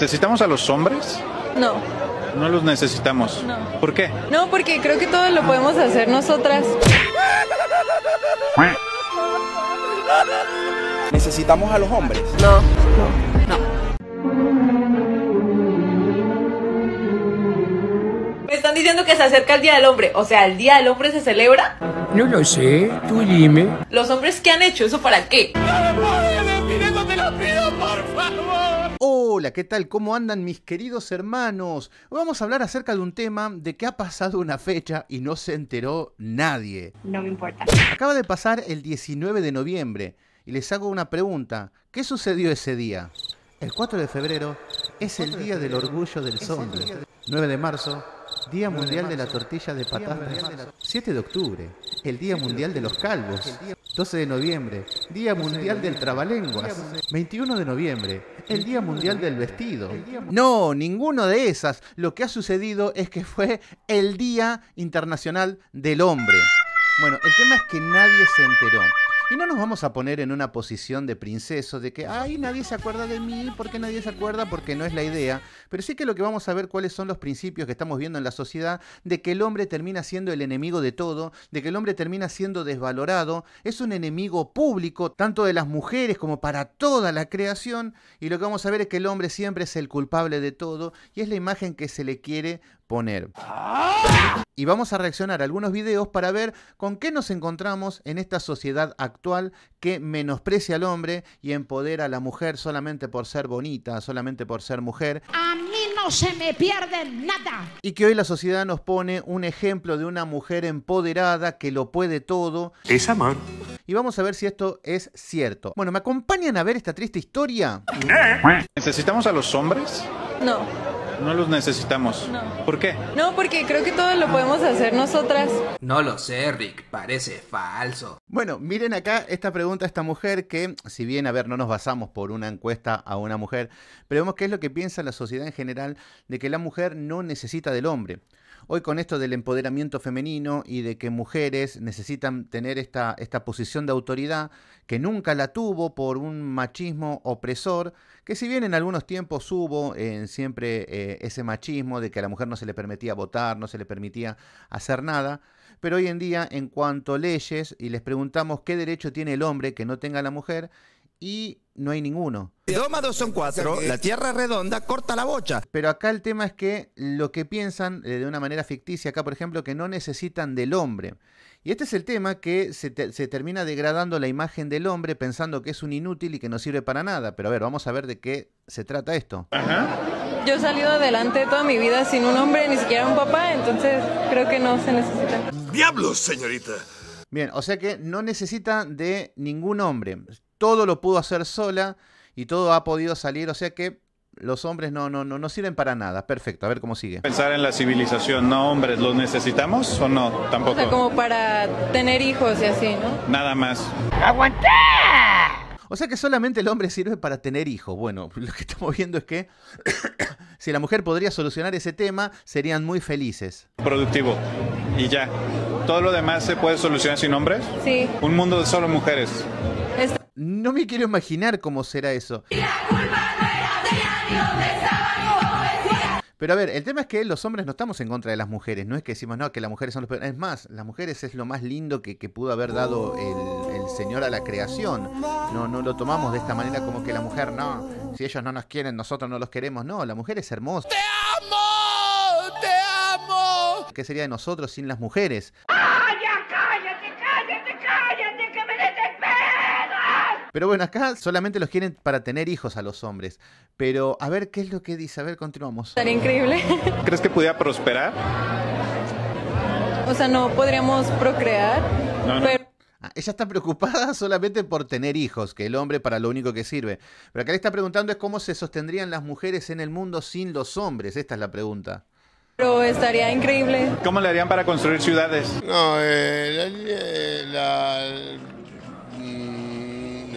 ¿Necesitamos a los hombres? No. No los necesitamos. No. ¿Por qué? No, porque creo que todo lo podemos hacer nosotras. ¿Necesitamos a los hombres? No, no, no. Me están diciendo que se acerca el Día del Hombre. O sea, ¿el Día del Hombre se celebra? No lo sé, tú dime. ¿Los hombres qué han hecho? ¿Eso para qué? Hola, ¿qué tal? ¿Cómo andan mis queridos hermanos? Hoy vamos a hablar acerca de un tema de que ha pasado una fecha y no se enteró nadie. No me importa. Acaba de pasar el 19 de noviembre y les hago una pregunta. ¿Qué sucedió ese día? El 4 de febrero es el Día del Orgullo del Zombie. 9 de marzo, Día Mundial de la Tortilla de Patatas. 7 de octubre, el Día Mundial de los Calvos. 12 de noviembre, Día Mundial del Trabalenguas. 21 de noviembre, el Día Mundial del Vestido. No, ninguno de esas. Lo que ha sucedido es que fue el Día Internacional del Hombre. Bueno, el tema es que nadie se enteró. Y no nos vamos a poner en una posición de princeso de que, ay, nadie se acuerda de mí, porque nadie se acuerda? Porque no es la idea. Pero sí que lo que vamos a ver cuáles son los principios que estamos viendo en la sociedad de que el hombre termina siendo el enemigo de todo, de que el hombre termina siendo desvalorado, es un enemigo público, tanto de las mujeres como para toda la creación. Y lo que vamos a ver es que el hombre siempre es el culpable de todo y es la imagen que se le quiere poner. ¡Ah! Y vamos a reaccionar a algunos videos para ver con qué nos encontramos en esta sociedad actual que menosprecia al hombre y empodera a la mujer solamente por ser bonita, solamente por ser mujer. A mí no se me pierde nada. Y que hoy la sociedad nos pone un ejemplo de una mujer empoderada que lo puede todo. esa man Y vamos a ver si esto es cierto. Bueno, ¿me acompañan a ver esta triste historia? ¿Necesitamos a los hombres? No. No los necesitamos. ¿Por qué? No, porque creo que todo lo podemos hacer nosotras. No lo sé, Rick, parece falso. Bueno, miren acá esta pregunta a esta mujer que, si bien, a ver, no nos basamos por una encuesta a una mujer, pero vemos qué es lo que piensa la sociedad en general de que la mujer no necesita del hombre. Hoy con esto del empoderamiento femenino y de que mujeres necesitan tener esta, esta posición de autoridad que nunca la tuvo por un machismo opresor, que si bien en algunos tiempos hubo en eh, siempre eh, ese machismo de que a la mujer no se le permitía votar, no se le permitía hacer nada, pero hoy en día en cuanto leyes y les preguntamos qué derecho tiene el hombre que no tenga la mujer, y no hay ninguno. De dos son cuatro, la tierra redonda, corta la bocha. Pero acá el tema es que lo que piensan eh, de una manera ficticia, acá por ejemplo, que no necesitan del hombre. Y este es el tema que se, termina degradando la imagen del hombre pensando que es un inútil y que no sirve para nada. Pero a ver, vamos a ver de qué se trata esto. Yo he salido adelante toda mi vida sin un hombre, ni siquiera un papá, entonces creo que no se necesita. ¡Diablos, señorita! Bien, o sea que no necesita de ningún hombre todo lo pudo hacer sola y todo ha podido salir, o sea que los hombres no, no, no, no sirven para nada. Perfecto, a ver cómo sigue. Pensar en la civilización, no hombres, ¿los necesitamos o no? Tampoco. O sea, como para tener hijos y así, ¿no? Nada más. ¡Aguantar! O sea que solamente el hombre sirve para tener hijos. Bueno, lo que estamos viendo es que si la mujer podría solucionar ese tema, serían muy felices. Productivo. Y ya. ¿Todo lo demás se puede solucionar sin hombres? Sí. Un mundo de solo mujeres. No me quiero imaginar cómo será eso. Pero a ver, el tema es que los hombres no estamos en contra de las mujeres, no es que decimos, no, que las mujeres son los peores. Es más, las mujeres es lo más lindo que, pudo haber dado el, el, Señor a la creación. No, no lo tomamos de esta manera como que la mujer, no, si ellos no nos quieren, nosotros no los queremos. No, la mujer es hermosa. ¡Te amo! ¡Te amo! ¿Qué sería de nosotros sin las mujeres? Pero bueno, acá solamente los quieren para tener hijos a los hombres. Pero a ver qué es lo que dice, a ver, continuamos. Estaría increíble. ¿Crees que pudiera prosperar? O sea, no podríamos procrear. Ah, ella está preocupada solamente por tener hijos, que el hombre para lo único que sirve. Pero acá le está preguntando es cómo se sostendrían las mujeres en el mundo sin los hombres. Esta es la pregunta. Pero estaría increíble. ¿Cómo le harían para construir ciudades? No, eh, la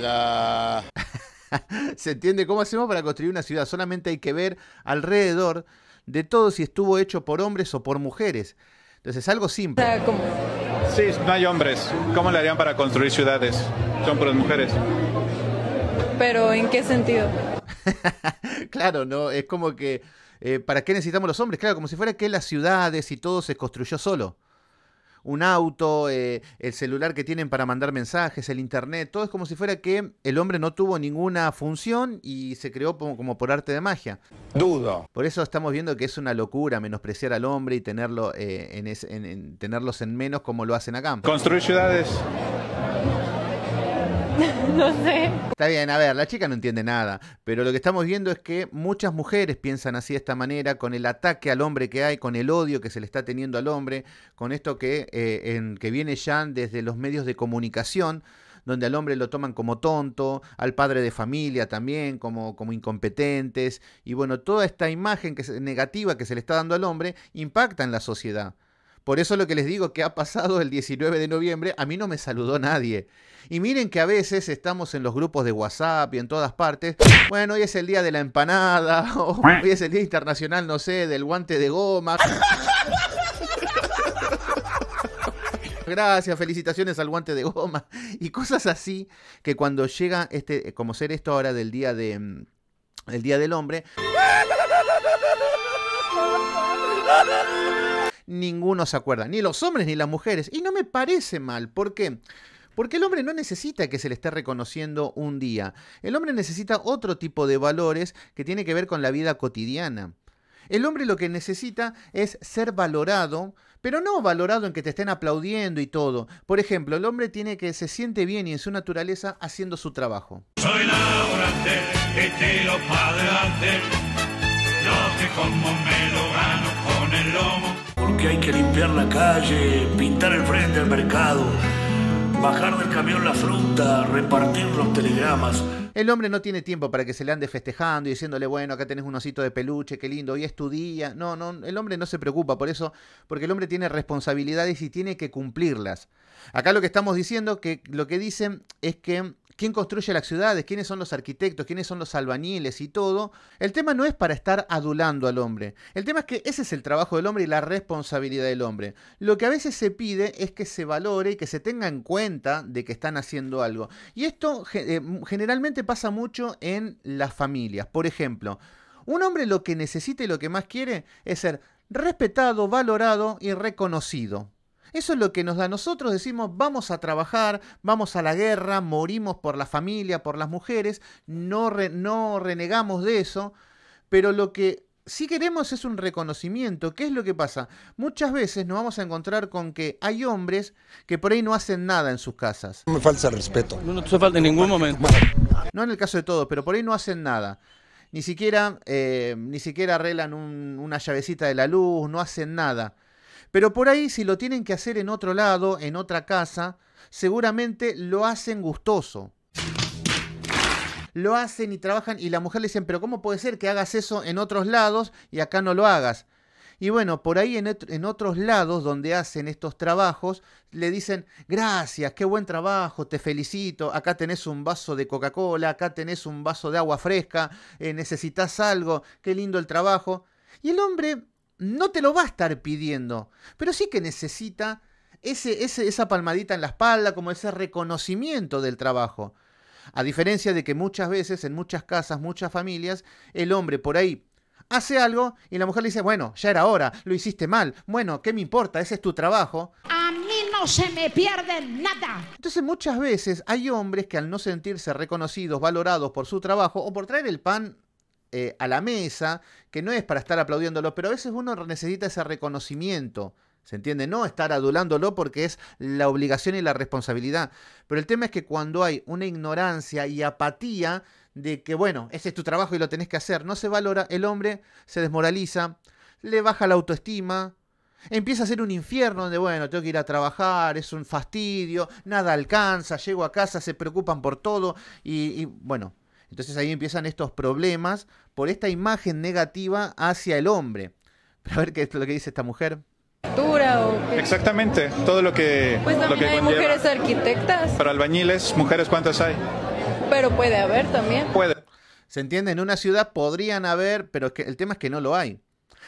¿Se entiende cómo hacemos para construir una ciudad? Solamente hay que ver alrededor de todo si estuvo hecho por hombres o por mujeres. Entonces es algo simple. Sí, no hay hombres. ¿Cómo le harían para construir ciudades? Son por las mujeres. Pero ¿en qué sentido? claro, no, es como que eh, ¿para qué necesitamos los hombres? Claro, como si fuera que las ciudades y todo se construyó solo un auto, eh, el celular que tienen para mandar mensajes, el internet, todo es como si fuera que el hombre no tuvo ninguna función y se creó como, por arte de magia. Dudo. Por eso estamos viendo que es una locura menospreciar al hombre y tenerlo, eh, en, tenerlos en menos como lo hacen acá. Construir ciudades no sé. Está bien, a ver, la chica no entiende nada, pero lo que estamos viendo es que muchas mujeres piensan así de esta manera, con el ataque al hombre que hay, con el odio que se le está teniendo al hombre, con esto que, eh, en, que viene ya desde los medios de comunicación donde al hombre lo toman como tonto, al padre de familia también como, como incompetentes, y bueno, toda esta imagen que es negativa que se le está dando al hombre impacta en la sociedad. Por eso lo que les digo que ha pasado el 19 de noviembre, a mí no me saludó nadie. Y miren que a veces estamos en los grupos de WhatsApp y en todas partes. Bueno, hoy es el día de la empanada, o hoy es el día internacional, no sé, del guante de goma. gracias, felicitaciones al guante de goma y cosas así que cuando llega este, eh, como ser esto ahora del día de mm, el día del hombre ninguno se acuerda, ni los hombres ni las mujeres. Y no me parece mal, ¿por qué? Porque el hombre no necesita que se le esté reconociendo un día. El hombre necesita otro tipo de valores que tiene que ver con la vida cotidiana. El hombre lo que necesita es ser valorado, pero no valorado en que te estén aplaudiendo y todo. Por ejemplo, el hombre tiene que se siente bien y en su naturaleza haciendo su trabajo. Soy estilo que como me lo gano con el lomo porque hay que limpiar la calle, pintar el frente del mercado, bajar del camión la fruta, repartir los telegramas. El hombre no tiene tiempo para que se le ande festejando y diciéndole, bueno, acá tenés un osito de peluche, qué lindo, hoy es tu día. No, no, el hombre no se preocupa por eso, porque el hombre tiene responsabilidades y tiene que cumplirlas. Acá lo que estamos diciendo, que lo que dicen es que quién construye las ciudades, quiénes son los arquitectos, quiénes son los albañiles y todo. El tema no es para estar adulando al hombre. El tema es que ese es el trabajo del hombre y la responsabilidad del hombre. Lo que a veces se pide es que se valore y que se tenga en cuenta de que están haciendo algo. Y esto eh, generalmente pasa mucho en las familias. Por ejemplo, un hombre lo que necesita y lo que más quiere es ser respetado, valorado y reconocido. Eso es lo que nos da. Nosotros decimos, vamos a trabajar, vamos a la guerra, morimos por la familia, por las mujeres, no, no renegamos de eso, pero lo que sí queremos es un reconocimiento. ¿Qué es lo que pasa? Muchas veces nos vamos a encontrar con que hay hombres que por ahí no hacen nada en sus casas. No me falta respeto. No, no falta en ningún momento. No en el caso de todos, pero por ahí no hacen nada ni siquiera, eh, ni siquiera arreglan una llavecita de la luz, no hacen nada. Pero por ahí, si lo tienen que hacer en otro lado, en otra casa, seguramente lo hacen gustoso. Lo hacen y trabajan y la mujer le dicen, pero ¿cómo puede ser que hagas eso en otros lados y acá no lo hagas? Y bueno, por ahí en, otros lados donde hacen estos trabajos, le dicen, gracias, qué buen trabajo, te felicito, acá tenés un vaso de Coca-Cola, acá tenés un vaso de agua fresca, eh, necesitas algo, qué lindo el trabajo. Y el hombre no te lo va a estar pidiendo, pero sí que necesita ese, esa palmadita en la espalda, como ese reconocimiento del trabajo. A diferencia de que muchas veces, en muchas casas, muchas familias, el hombre por ahí hace algo y la mujer le dice, bueno, ya era hora, lo hiciste mal, bueno, ¿qué me importa? Ese es tu trabajo. A mí no se me pierde nada. Entonces muchas veces hay hombres que al no sentirse reconocidos, valorados por su trabajo o por traer el pan eh, a la mesa, que no es para estar aplaudiéndolo, pero a veces uno necesita ese reconocimiento. ¿Se entiende? No estar adulándolo porque es la obligación y la responsabilidad. Pero el tema es que cuando hay una ignorancia y apatía de que, bueno, ese es tu trabajo y lo tenés que hacer, no se valora, el hombre se desmoraliza, le baja la autoestima, Empieza a ser un infierno donde, bueno, tengo que ir a trabajar, es un fastidio, nada alcanza, llego a casa, se preocupan por todo y bueno, entonces ahí empiezan estos problemas por esta imagen negativa hacia el hombre. Pero a ver qué es lo que dice esta mujer. Exactamente, todo lo que... Pues hay mujeres arquitectas. Para albañiles, mujeres, ¿cuántas hay? Pero puede haber también. Puede. ¿Se entiende? En una ciudad podrían haber, pero el tema es que no lo hay.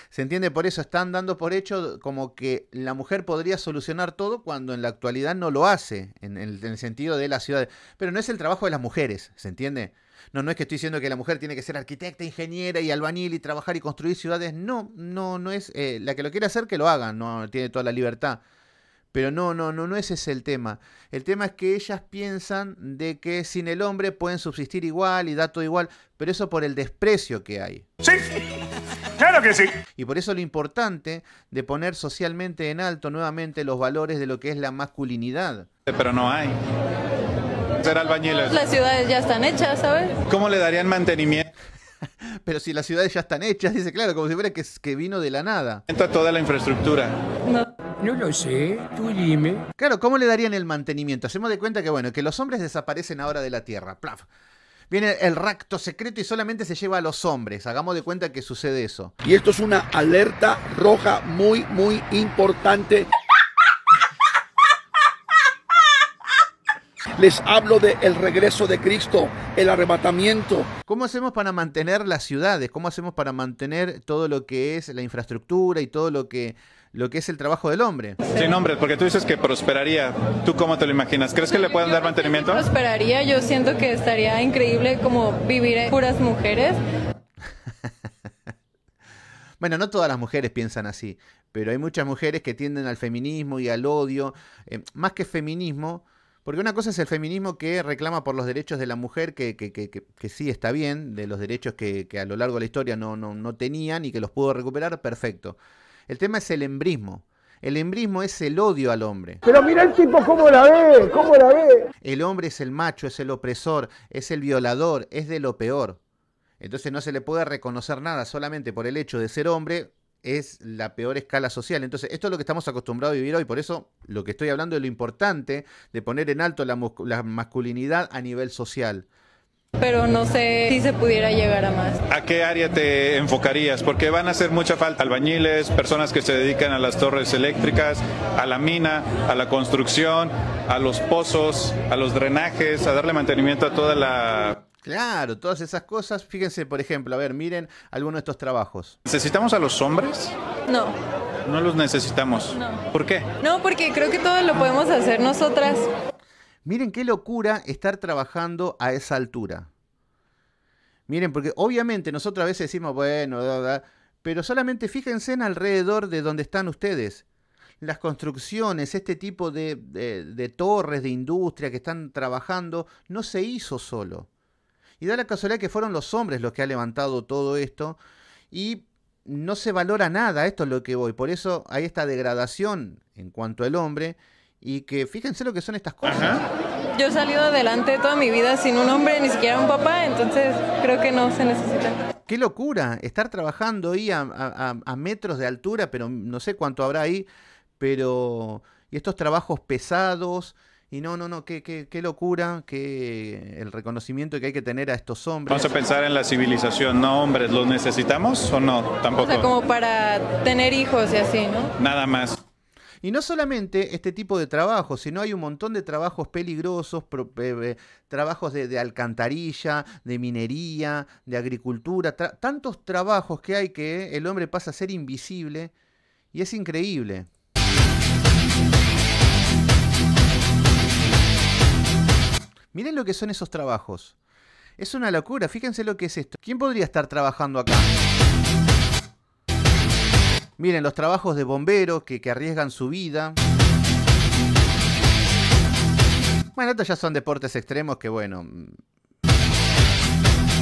¿Se entiende? Por eso están dando por hecho como que la mujer podría solucionar todo cuando en la actualidad no lo hace, en el, en el sentido de la ciudad. Pero no es el trabajo de las mujeres, ¿se entiende? No, no es que estoy diciendo que la mujer tiene que ser arquitecta, ingeniera y albañil y trabajar y construir ciudades. No, no, no es. Eh, la que lo quiera hacer, que lo haga. No tiene toda la libertad. Pero no, no, no, no ese es el tema. El tema es que ellas piensan de que sin el hombre pueden subsistir igual y da todo igual, pero eso por el desprecio que hay. Sí, claro que sí. Y por eso lo importante de poner socialmente en alto nuevamente los valores de lo que es la masculinidad. Pero no hay. Las ciudades ya están hechas, ¿sabes? ¿Cómo le darían mantenimiento? Pero si las ciudades ya están hechas, dice, claro, como si fuera que, vino de la nada. Toda la infraestructura. No. lo sé, tú dime. Claro, ¿cómo le darían el mantenimiento? Hacemos de cuenta que, bueno, que los hombres desaparecen ahora de la Tierra. Plaf. Viene el racto secreto y solamente se lleva a los hombres. Hagamos de cuenta que sucede eso. Y esto es una alerta roja muy, muy importante. Les hablo del regreso de Cristo, el arrebatamiento. ¿Cómo hacemos para mantener las ciudades? ¿Cómo hacemos para mantener todo lo que es la infraestructura y todo lo que lo que es el trabajo del hombre. Sin hombre, porque tú dices que prosperaría. ¿Tú cómo te lo imaginas? ¿Crees que le puedan dar mantenimiento? Prosperaría, yo siento que estaría increíble como vivir puras mujeres. bueno, no todas las mujeres piensan así, pero hay muchas mujeres que tienden al feminismo y al odio. Eh, más que feminismo, porque una cosa es el feminismo que reclama por los derechos de la mujer, que, sí está bien, de los derechos que, a lo largo de la historia no, no tenían y que los pudo recuperar, perfecto. El tema es el embrismo. El embrismo es el odio al hombre. Pero mira el tipo cómo la ve, cómo la ve. El hombre es el macho, es el opresor, es el violador, es de lo peor. Entonces no se le puede reconocer nada solamente por el hecho de ser hombre, es la peor escala social. Entonces, esto es lo que estamos acostumbrados a vivir hoy. Por eso, lo que estoy hablando es lo importante de poner en alto la, masculinidad a nivel social. Pero no sé si se pudiera llegar a más. ¿A qué área te enfocarías? Porque van a hacer mucha falta albañiles, personas que se dedican a las torres eléctricas, a la mina, a la construcción, a los pozos, a los drenajes, a darle mantenimiento a toda la Claro, todas esas cosas. Fíjense, por ejemplo, a ver, miren algunos de estos trabajos. ¿Necesitamos a los hombres? No. No los necesitamos. No. ¿Por qué? No, porque creo que todo lo podemos hacer nosotras. Miren qué locura estar trabajando a esa altura. Miren, porque obviamente nosotros a veces decimos, bueno, pero solamente fíjense en alrededor de donde están ustedes. Las construcciones, este tipo de, de torres de industria que están trabajando, no se hizo solo. Y da la casualidad que fueron los hombres los que han levantado todo esto y no se valora nada, esto es lo que voy. Por eso hay esta degradación en cuanto al hombre y que fíjense lo que son estas cosas. Yo he salido adelante toda mi vida sin un hombre, ni siquiera un papá, entonces creo que no se necesita. Qué locura, estar trabajando ahí a, a metros de altura, pero no sé cuánto habrá ahí, pero... Y estos trabajos pesados, y no, no, no, qué, qué, qué locura, que el reconocimiento que hay que tener a estos hombres. Vamos a pensar en la civilización, no hombres, ¿los necesitamos o no? Tampoco. O sea, como para tener hijos y así, ¿no? Nada más. Y no solamente este tipo de trabajos, sino hay un montón de trabajos peligrosos, eh, eh, trabajos de, alcantarilla, de minería, de agricultura, tantos trabajos que hay que el hombre pasa a ser invisible y es increíble. Miren lo que son esos trabajos. Es una locura, fíjense lo que es esto. ¿Quién podría estar trabajando acá? Miren, los trabajos de bomberos que, arriesgan su vida. Bueno, estos ya son deportes extremos que, bueno, mm.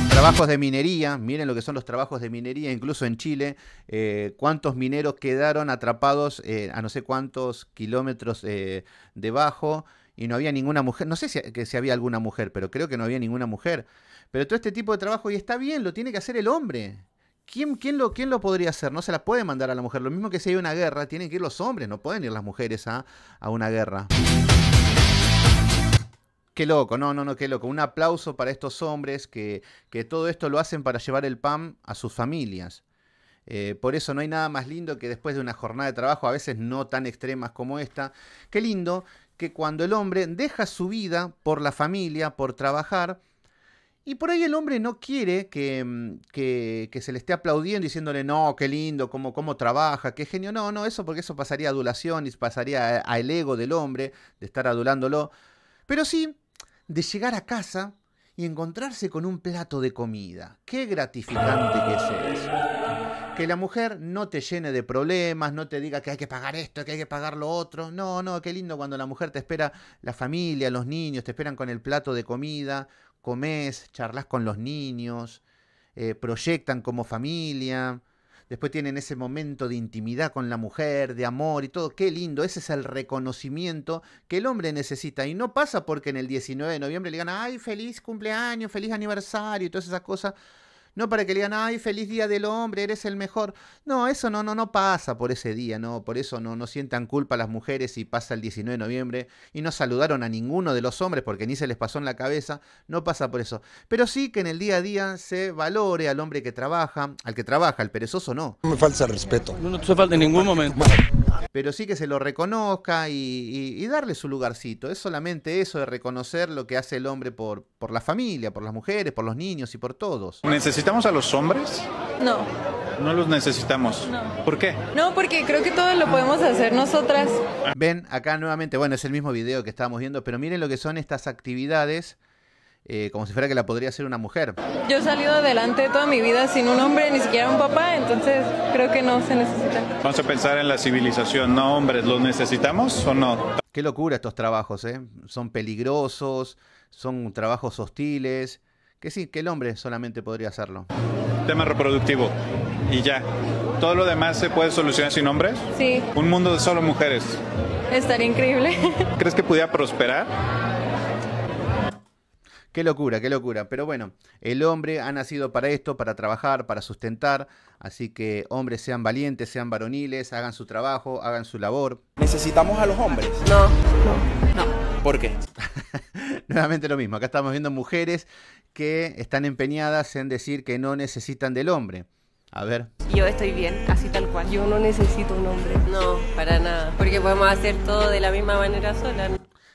Trabajos de minería, miren lo que son los trabajos de minería, incluso en Chile, eh, cuántos mineros quedaron atrapados eh, a no sé cuántos kilómetros eh, debajo, y no había ninguna mujer. No sé si, si había alguna mujer, pero creo que no había ninguna mujer. Pero todo este tipo de trabajo, y está bien, lo tiene que hacer el hombre. ¿Quién, quién, lo, lo podría hacer? No se la puede mandar a la mujer. Lo mismo que si hay una guerra, tienen que ir los hombres, no pueden ir las mujeres a, una guerra. Qué loco, no, no, no, qué loco. Un aplauso para estos hombres que, que todo esto lo hacen para llevar el pan a sus familias. Eh, por eso no hay nada más lindo que después de una jornada de trabajo, a veces no tan extremas como esta. Qué lindo que cuando el hombre deja su vida por la familia, por trabajar, y por ahí el hombre no quiere que, mm, se le esté aplaudiendo diciéndole, no, qué lindo, cómo, trabaja, qué genio. No, no, eso porque eso pasaría a adulación y pasaría al ego del hombre, de estar adulándolo. Pero sí, de llegar a casa y encontrarse con un plato de comida. Qué gratificante que es eso que la mujer no te llene de problemas, no te diga que hay que pagar esto, que hay que pagar lo otro. No, no, qué lindo cuando la mujer te espera, la familia, los niños, te esperan con el plato de comida, comes, charlas con los niños, eh, proyectan como familia. Después tienen ese momento de intimidad con la mujer, de amor y todo. Qué lindo, ese es el reconocimiento que el hombre necesita. Y no pasa porque en el 19 de noviembre le digan, ay, feliz cumpleaños, feliz aniversario y todas esas cosas. No para que le digan, ay, feliz día del hombre, eres el mejor. No, eso no, no, no pasa por ese día, no. Por eso no, no sientan culpa las mujeres si pasa el 19 de noviembre y no saludaron a ninguno de los hombres porque ni se les pasó en la cabeza. No pasa por eso. Pero sí que en el día a día se valore al hombre que trabaja, al que trabaja, al perezoso no. No me falta respeto. No, no te falta en ningún momento. Pero sí que se lo reconozca y, darle su lugarcito. Es solamente eso de reconocer lo que hace el hombre por, por la familia, por las mujeres, por los niños y por todos. ¿Necesitamos a los hombres? No. No los necesitamos. No. ¿Por qué? No, porque creo que todo lo podemos hacer nosotras. Ven acá nuevamente, bueno, es el mismo video que estábamos viendo, pero miren lo que son estas actividades. Eh, como si fuera que la podría hacer una mujer. Yo he salido adelante toda mi vida sin un hombre, ni siquiera un papá, entonces creo que no se necesita. Vamos a pensar en la civilización, no hombres, ¿los necesitamos o no? Qué locura estos trabajos, ¿eh? Son peligrosos, son trabajos hostiles, que sí, que el hombre solamente podría hacerlo. Tema reproductivo. Y ya. ¿Todo lo demás se puede solucionar sin hombres? Sí. Un mundo de solo mujeres. Estaría increíble. ¿Crees que pudiera prosperar? Qué locura, qué locura. Pero bueno, el hombre ha nacido para esto, para trabajar, para sustentar. Así que hombres sean valientes, sean varoniles, hagan su trabajo, hagan su labor. ¿Necesitamos a los hombres? No, no. no. ¿Por qué? nuevamente lo mismo. Acá estamos viendo mujeres que están empeñadas en decir que no necesitan del hombre. A ver. Yo estoy bien, así tal cual. Yo no necesito un hombre. No, para nada. Porque podemos hacer todo de la misma manera sola.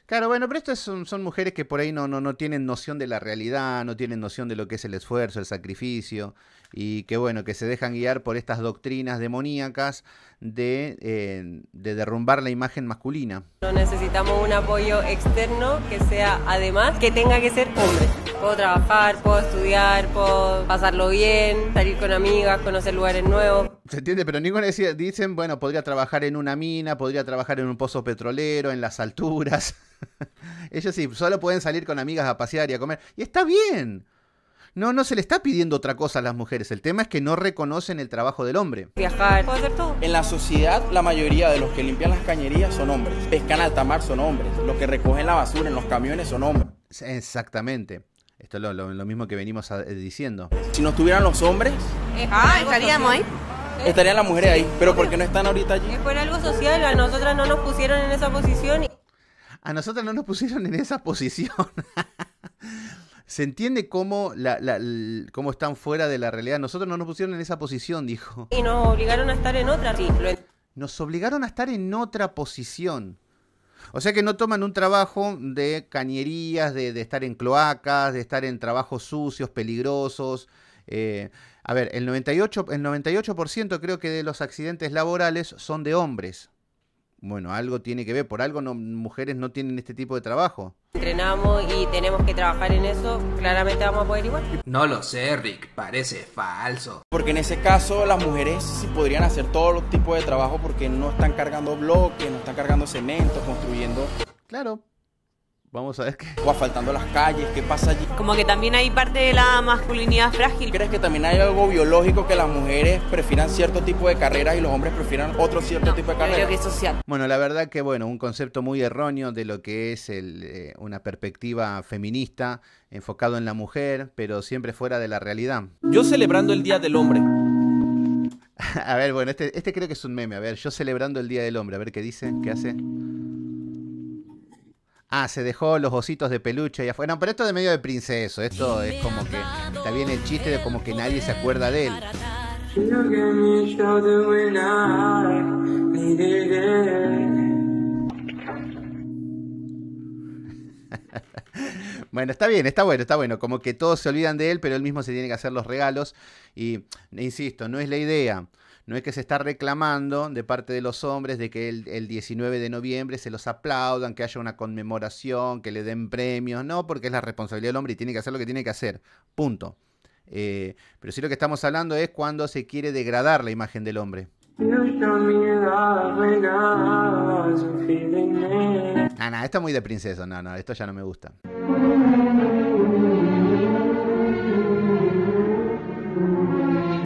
Claro, bueno, pero estas son, mujeres que por ahí no, no, no tienen noción de la realidad, no tienen noción de lo que es el esfuerzo, el sacrificio, y que bueno, que se dejan guiar por estas doctrinas demoníacas de, eh, de derrumbar la imagen masculina. No necesitamos un apoyo externo que sea, además, que tenga que ser hombre puedo trabajar, puedo estudiar, puedo pasarlo bien, salir con amigas, conocer lugares nuevos. Se entiende, pero ninguna decía, dicen, bueno, podría trabajar en una mina, podría trabajar en un pozo petrolero, en las alturas. Ellos sí, solo pueden salir con amigas a pasear y a comer. Y está bien. No, no se le está pidiendo otra cosa a las mujeres. El tema es que no reconocen el trabajo del hombre. Viajar, hacer todo. En la sociedad, la mayoría de los que limpian las cañerías son hombres. Pescan alta mar, son hombres. Los que recogen la basura en los camiones son hombres. Exactamente. Esto es lo, mismo que venimos eh, diciendo. Si no estuvieran los hombres, ah, estaríamos ahí. ¿Eh? Estarían las mujeres ahí, pero ¿por qué no están ahorita allí? Es por algo social, a nosotras no nos pusieron en esa posición. A nosotras no nos pusieron en esa posición. Se entiende cómo, están fuera de la realidad. Nosotros no nos pusieron en esa posición, dijo. Y nos obligaron a estar en otra. Sí, Nos obligaron a estar en otra posición. O sea que no toman un trabajo de cañerías, de, estar en cloacas, de estar en trabajos sucios, peligrosos. Eh, a ver, el 98%, el 98 creo que de los accidentes laborales son de hombres. Bueno, algo tiene que ver, por algo no, mujeres no tienen este tipo de trabajo entrenamos y tenemos que trabajar en eso, claramente vamos a poder igual. No lo sé, Rick, parece falso. Porque en ese caso las mujeres sí podrían hacer todos los tipos de trabajo porque no están cargando bloques, no están cargando cemento, construyendo. Claro, Vamos a ver qué. O las calles, ¿qué pasa allí? Como que también hay parte de la masculinidad frágil. ¿Crees que también hay algo biológico que las mujeres prefieran cierto tipo de carreras y los hombres prefieran otro cierto tipo de carreras? Creo que es social. Bueno, la verdad que, bueno, un concepto muy erróneo de lo que es el, eh, una perspectiva feminista enfocado en la mujer, pero siempre fuera de la realidad. Yo celebrando el Día del Hombre. a ver, bueno, este, este creo que es un meme. A ver, yo celebrando el Día del Hombre. A ver qué dice, qué hace. Ah, se dejó los ositos de peluche y afuera. No, pero esto de medio de princeso. Esto es como que. Está bien el chiste de como que nadie se acuerda de él. Bueno, está bien, está bueno, está bueno. Como que todos se olvidan de él, pero él mismo se tiene que hacer los regalos. Y, insisto, no es la idea. No es que se está reclamando de parte de los hombres de que el, 19 de noviembre se los aplaudan, que haya una conmemoración, que le den premios, no, porque es la responsabilidad del hombre y tiene que hacer lo que tiene que hacer. Punto. Eh, pero sí lo que estamos hablando es cuando se quiere degradar la imagen del hombre. Ah, no, esto es muy de princesa, no, no, esto ya no me gusta.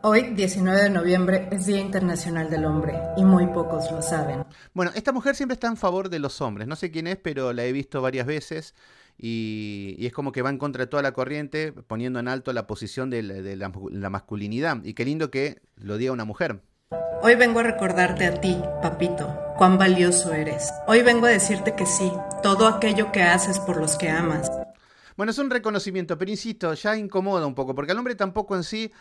Hoy, 19 de noviembre, es Día Internacional del Hombre y muy pocos lo saben. Bueno, esta mujer siempre está en favor de los hombres. No sé quién es, pero la he visto varias veces y, es como que va en contra de toda la corriente, poniendo en alto la posición de, la masculinidad. Y qué lindo que lo diga una mujer. Hoy vengo a recordarte a ti, papito, cuán valioso eres. Hoy vengo a decirte que sí, todo aquello que haces por los que amas, bueno, es un reconocimiento, pero insisto, ya incomoda un poco, porque al hombre tampoco en sí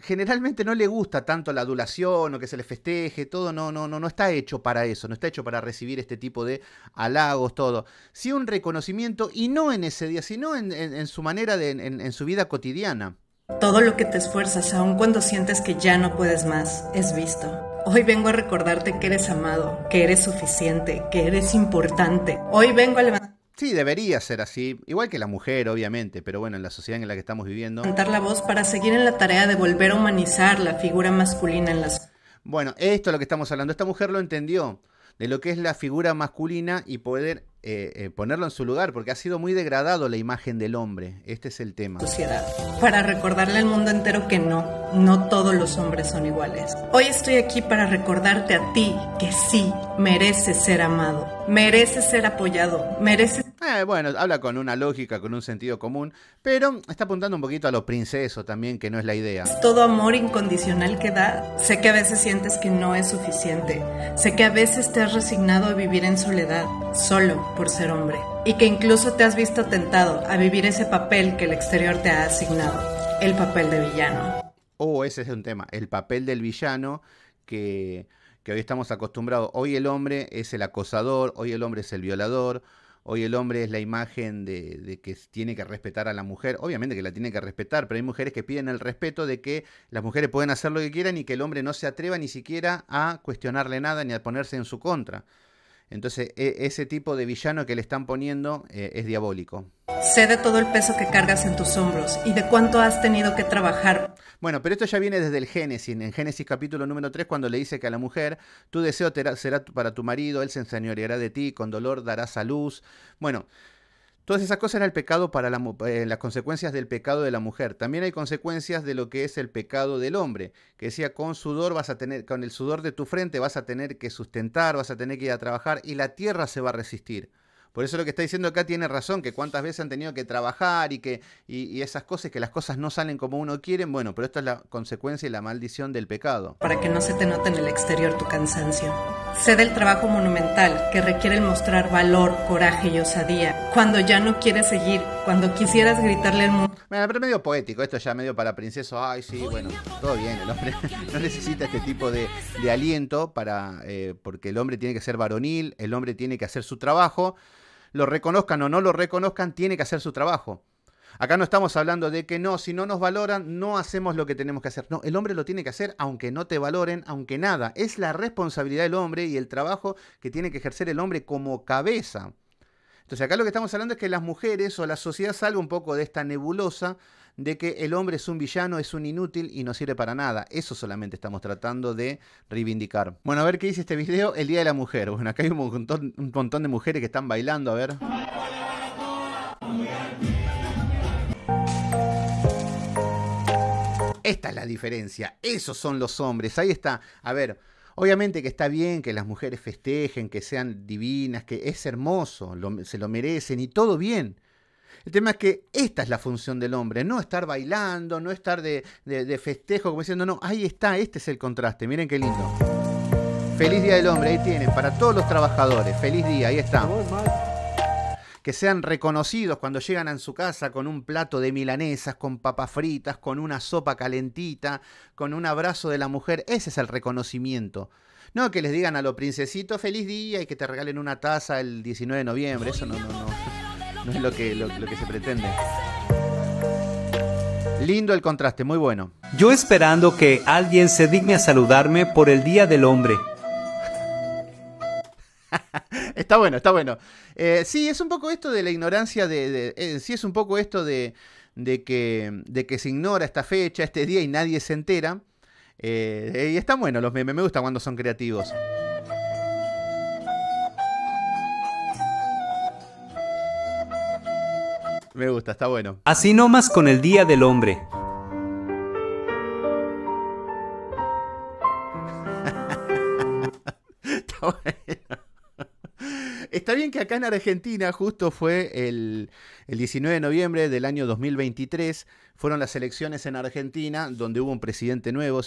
generalmente no le gusta tanto la adulación o que se le festeje, todo no, no, no, no está hecho para eso, no está hecho para recibir este tipo de halagos, todo. Sí un reconocimiento, y no en ese día, sino en, su manera de, en, en su vida cotidiana. Todo lo que te esfuerzas, aun cuando sientes que ya no puedes más, es visto. Hoy vengo a recordarte que eres amado, que eres suficiente, que eres importante. Hoy vengo a levantar Sí, debería ser así, igual que la mujer, obviamente, pero bueno, en la sociedad en la que estamos viviendo. Cantar la voz para seguir en la tarea de volver a humanizar la figura masculina en las. Bueno, esto es lo que estamos hablando. Esta mujer lo entendió de lo que es la figura masculina y poder eh, eh, ponerlo en su lugar, porque ha sido muy degradado la imagen del hombre. Este es el tema. Sociedad. Para recordarle al mundo entero que no, no todos los hombres son iguales. Hoy estoy aquí para recordarte a ti que sí mereces ser amado, mereces ser apoyado, mereces eh, bueno, habla con una lógica, con un sentido común, pero está apuntando un poquito a lo princeso también, que no es la idea. Todo amor incondicional que da, sé que a veces sientes que no es suficiente, sé que a veces te has resignado a vivir en soledad, solo por ser hombre, y que incluso te has visto tentado a vivir ese papel que el exterior te ha asignado, el papel de villano. Oh, ese es un tema, el papel del villano que hoy estamos acostumbrados. Hoy el hombre es el acosador, hoy el hombre es el violador hoy el hombre es la imagen de, de, que tiene que respetar a la mujer. Obviamente que la tiene que respetar, pero hay mujeres que piden el respeto de que las mujeres pueden hacer lo que quieran y que el hombre no se atreva ni siquiera a cuestionarle nada ni a ponerse en su contra. Entonces, e, ese tipo de villano que le están poniendo eh, es diabólico. Sé de todo el peso que cargas en tus hombros y de cuánto has tenido que trabajar. Bueno, pero esto ya viene desde el Génesis, en Génesis capítulo número 3, cuando le dice que a la mujer, tu deseo será para tu marido, él se enseñoreará de ti, con dolor darás a luz. Bueno, Todas esas cosas eran el pecado para eh, las consecuencias del pecado de la mujer. También hay consecuencias de lo que es el pecado del hombre, que decía con sudor vas a tener, con el sudor de tu frente vas a tener que sustentar, vas a tener que ir a trabajar y la tierra se va a resistir. Por eso lo que está diciendo acá tiene razón, que cuántas veces han tenido que trabajar y que y, esas cosas, que las cosas no salen como uno quiere, bueno, pero esta es la consecuencia y la maldición del pecado. Para que no se te note en el exterior tu cansancio Sé del trabajo monumental que requiere el mostrar valor, coraje y osadía. Cuando ya no quieres seguir, cuando quisieras gritarle al mundo. Bueno, pero medio poético, esto ya medio para princeso. Ay, sí, bueno, todo bien. El hombre no necesita este tipo de, aliento para, eh, porque el hombre tiene que ser varonil, el hombre tiene que hacer su trabajo. Lo reconozcan o no lo reconozcan, tiene que hacer su trabajo. Acá no estamos hablando de que no, si no nos valoran, no hacemos lo que tenemos que hacer. No, el hombre lo tiene que hacer aunque no te valoren, aunque nada. Es la responsabilidad del hombre y el trabajo que tiene que ejercer el hombre como cabeza. Entonces acá lo que estamos hablando es que las mujeres o la sociedad salga un poco de esta nebulosa de que el hombre es un villano, es un inútil y no sirve para nada. Eso solamente estamos tratando de reivindicar. Bueno, a ver qué dice este video, el Día de la Mujer. Bueno, acá hay un montón, un montón de mujeres que están bailando, a ver. Esta es la diferencia. Esos son los hombres. Ahí está. A ver, Obviamente que está bien que las mujeres festejen, que sean divinas, que es hermoso, se lo merecen y todo bien. El tema es que esta es la función del hombre, no estar bailando, no estar de, de festejo, como diciendo, no, ahí está, este es el contraste, miren qué lindo. Feliz Día del Hombre, ahí tienen, para todos los trabajadores, feliz día, ahí está que sean reconocidos cuando llegan a su casa con un plato de milanesas, con papas fritas, con una sopa calentita, con un abrazo de la mujer. Ese es el reconocimiento. No que les digan a los princesitos feliz día y que te regalen una taza el 19 de noviembre. Eso no, no, no, es lo que, lo que se pretende. Lindo el contraste, muy bueno. Yo esperando que alguien se digne a saludarme por el Día del Hombre. está bueno, está bueno. Eh, sí, es un poco esto de la ignorancia de... Eh, sí, es un poco esto de, de, que, de que se ignora esta fecha, este día y nadie se entera. Eh, y está bueno los memes, me gusta cuando son creativos. Me gusta, está bueno. Así nomás con el Día del Hombre. Está bien que acá en Argentina justo fue el, 19 de noviembre del año 2023, fueron las elecciones en Argentina, donde hubo un presidente nuevo,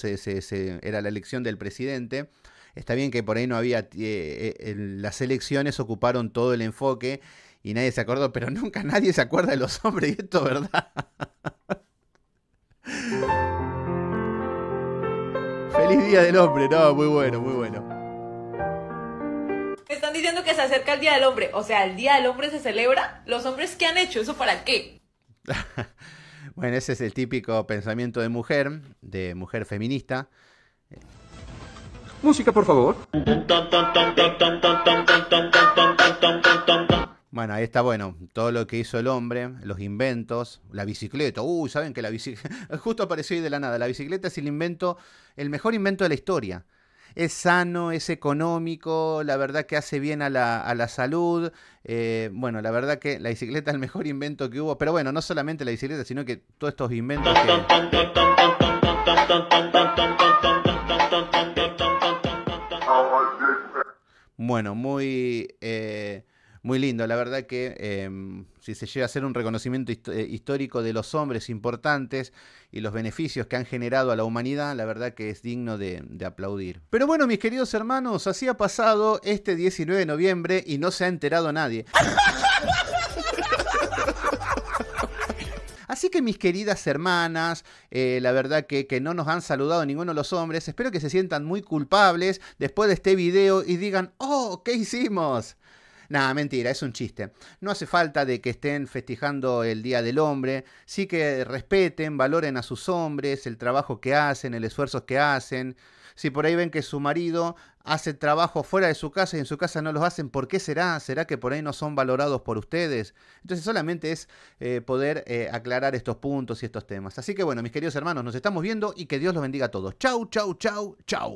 era la elección del presidente. Está bien que por ahí no había, eh, eh, las elecciones ocuparon todo el enfoque y nadie se acordó, pero nunca nadie se acuerda de los hombres y esto, ¿verdad? Feliz Día del Hombre, no, muy bueno, muy bueno. Me están diciendo que se acerca el Día del Hombre. O sea, ¿el Día del Hombre se celebra? ¿Los hombres qué han hecho? ¿Eso para qué? bueno, ese es el típico pensamiento de mujer, de mujer feminista. Música, por favor. Bueno, ahí está bueno, todo lo que hizo el hombre, los inventos, la bicicleta. Uy, saben que la bicicleta. Justo apareció de la nada. La bicicleta es el invento, el mejor invento de la historia es sano, es económico, la verdad que hace bien a la, a la salud. Eh, bueno, la verdad que la bicicleta es el mejor invento que hubo, pero bueno, no solamente la bicicleta, sino que todos estos inventos... Bueno, muy... Eh, muy lindo, la verdad que em, si se llega a hacer un reconocimiento eh, histórico de los hombres importantes y los beneficios que han generado a la humanidad, la verdad que es digno de, aplaudir. Pero bueno, mis queridos hermanos, así ha pasado este 19 de noviembre y no se ha enterado nadie. Así que mis queridas hermanas, eh, la verdad que no nos han saludado ninguno de los hombres, espero que se sientan muy culpables después de este video y digan, oh, ¿qué hicimos? Nada, mentira, es un chiste. No hace falta de que estén festejando el Día del Hombre, sí que respeten, valoren a sus hombres, el trabajo que hacen, el esfuerzo que hacen. Si por ahí ven que su marido hace trabajo fuera de su casa y en su casa no los hacen, ¿por qué será? ¿Será que por ahí no son valorados por ustedes? Entonces solamente es eh, poder eh, aclarar estos puntos y estos temas. Así que bueno, mis queridos hermanos, nos estamos viendo y que Dios los bendiga a todos. Chau, chau, chau, chau.